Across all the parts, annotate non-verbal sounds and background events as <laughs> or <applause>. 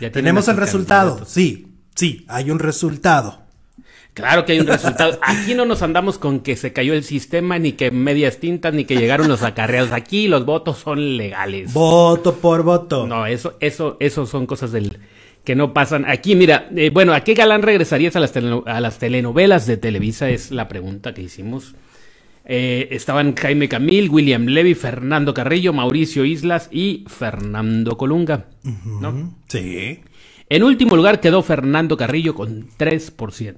Ya Tenemos el resultado, sí, sí, hay un resultado. Claro que hay un resultado. Aquí no nos andamos con que se cayó el sistema, ni que medias tintas, ni que llegaron los acarreados. Aquí los votos son legales. Voto por voto. No, eso, eso, eso son cosas del que no pasan aquí. Mira, eh, bueno, ¿a qué galán regresarías a las, a las telenovelas de Televisa? Es la pregunta que hicimos. Eh, estaban Jaime Camil, William Levy, Fernando Carrillo, Mauricio Islas y Fernando Colunga. ¿no? Sí. En último lugar quedó Fernando Carrillo con 3%.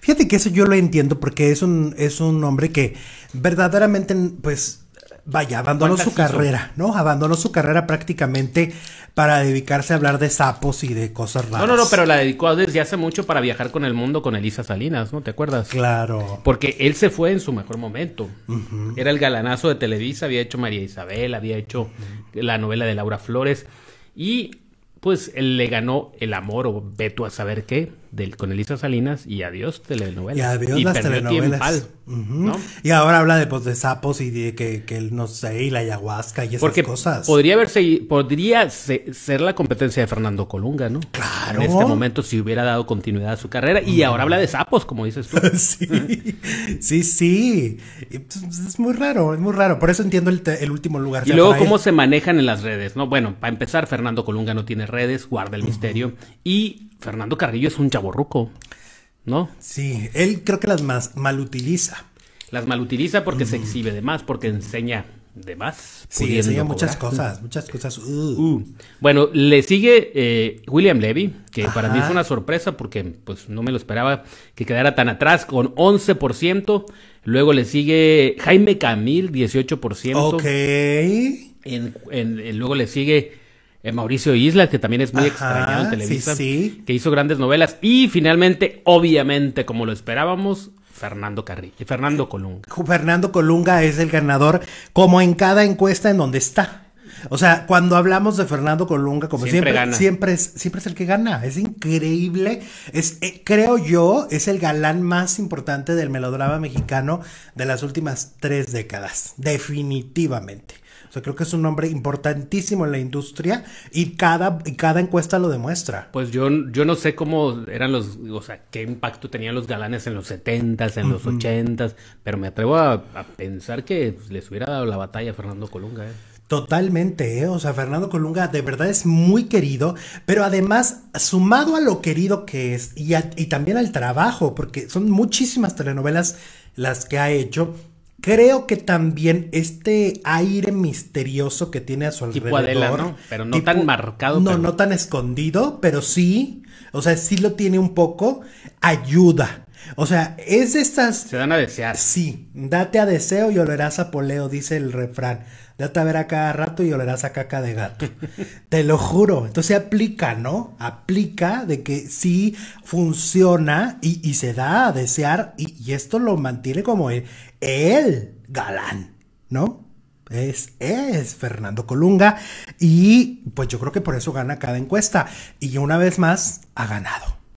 Fíjate que eso yo lo entiendo porque es un, es un hombre que verdaderamente, pues, vaya, abandonó su carrera, ¿no? Abandonó su carrera prácticamente para dedicarse a hablar de sapos y de cosas raras. No, no, no, pero la dedicó desde hace mucho para viajar con el mundo con Elisa Salinas, ¿no? ¿Te acuerdas? Claro. Porque él se fue en su mejor momento. Era el galanazo de Televisa, había hecho María Isabel, había hecho la novela de Laura Flores y pues él le ganó el amor o veto a saber qué del, con Elisa Salinas y adiós telenovelas. Y adiós y las telenovelas. Y ahora habla de, pues, de sapos y de que, que, no sé, y la ayahuasca y esas Porque cosas. Podría haberse, podría ser la competencia de Fernando Colunga, ¿no? Claro. En este momento, si hubiera dado continuidad a su carrera. Y ahora habla de sapos, como dices tú. <laughs> sí, sí, sí. Pues, es muy raro, es muy raro. Por eso entiendo el, último lugar. Y luego, cómo se manejan en las redes, ¿no? Bueno, para empezar, Fernando Colunga no tiene redes, guarda el misterio. Y Fernando Carrillo es un chaborruco. ¿no? Sí, él creo que las más utiliza. Las mal utiliza porque se exhibe de más, porque enseña de más. Sí, enseña muchas cosas, muchas cosas. Uh. Uh. Bueno, le sigue eh, William Levy, que para mí fue una sorpresa porque pues no me lo esperaba que quedara tan atrás con 11%. Luego le sigue Jaime Camil, 18%. Ok. luego le sigue eh, Mauricio Isla, que también es muy extrañado en Televisa, que hizo grandes novelas. Y finalmente, obviamente, como lo esperábamos, Fernando Carrillo, eh, Fernando Colunga. Fernando Colunga es el ganador, como en cada encuesta en donde está. O sea, cuando hablamos de Fernando Colunga, como siempre, siempre, es, siempre es el que gana. Es increíble. Es, eh, creo yo, es el galán más importante del melodrama mexicano de las últimas tres décadas. Definitivamente. O sea, creo que es un nombre importantísimo en la industria y cada, cada encuesta lo demuestra. Pues yo, yo no sé cómo eran los, o sea, qué impacto tenían los galanes en los 70s, en los 80s, pero me atrevo a, pensar que pues, les hubiera dado la batalla a Fernando Colunga. Eh. Totalmente, ¿eh? o sea, Fernando Colunga de verdad es muy querido, pero además, sumado a lo querido que es y, y también al trabajo, porque son muchísimas telenovelas las que ha hecho, Creo que también este aire misterioso que tiene a su tipo alrededor. ¿no? Pero no tan marcado. No, no tan escondido, pero sí. O sea, sí lo tiene un poco. Ayuda o sea, es de estas. Se dan a desear. Sí, date a deseo y olerás a poleo, dice el refrán. Date a ver a cada rato y olerás a caca de gato. <laughs> Te lo juro. Entonces aplica, ¿no? Aplica de que sí funciona y, se da a desear y, esto lo mantiene como el, el galán, ¿no? Es, es, Fernando Colunga. Y pues yo creo que por eso gana cada encuesta. Y una vez más, ha ganado.